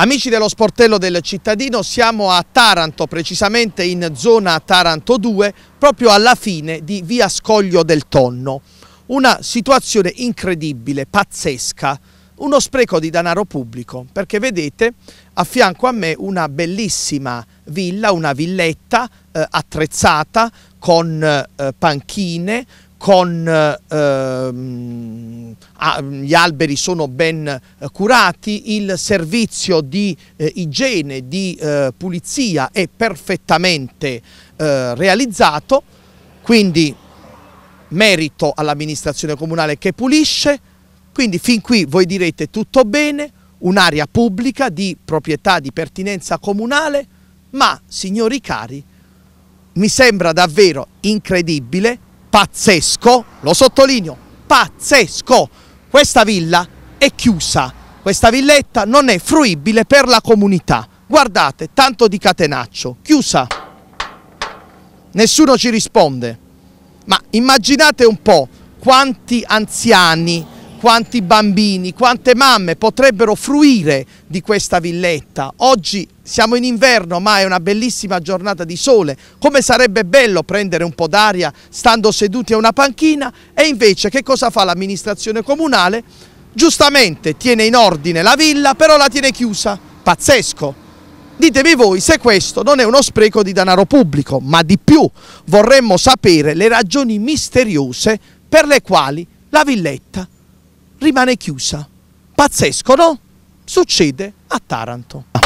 Amici dello sportello del cittadino, siamo a Taranto, precisamente in zona Taranto 2, proprio alla fine di via Scoglio del Tonno. Una situazione incredibile, pazzesca, uno spreco di denaro pubblico, perché vedete a fianco a me una bellissima villa, una villetta eh, attrezzata con eh, panchine, con... Eh, ehm, Mm, mm, gli alberi sono ben eh, curati, il servizio di eh, igiene, di eh, pulizia è perfettamente realizzato, quindi merito all'amministrazione comunale che pulisce, quindi fin qui voi direte tutto bene, un'area pubblica di proprietà di pertinenza comunale, ma signori cari, mi sembra davvero incredibile, pazzesco, lo sottolineo, pazzesco. Questa villa è chiusa, questa villetta non è fruibile per la comunità. Guardate, tanto di catenaccio, chiusa. Nessuno ci risponde. Ma immaginate un po' quanti anziani quanti bambini, quante mamme potrebbero fruire di questa villetta. Oggi siamo in inverno ma è una bellissima giornata di sole, come sarebbe bello prendere un po' d'aria stando seduti a una panchina e invece che cosa fa l'amministrazione comunale? Giustamente tiene in ordine la villa però la tiene chiusa, pazzesco! Ditemi voi se questo non è uno spreco di denaro pubblico, ma di più vorremmo sapere le ragioni misteriose per le quali la villetta rimane chiusa. Pazzesco, no? Succede a Taranto.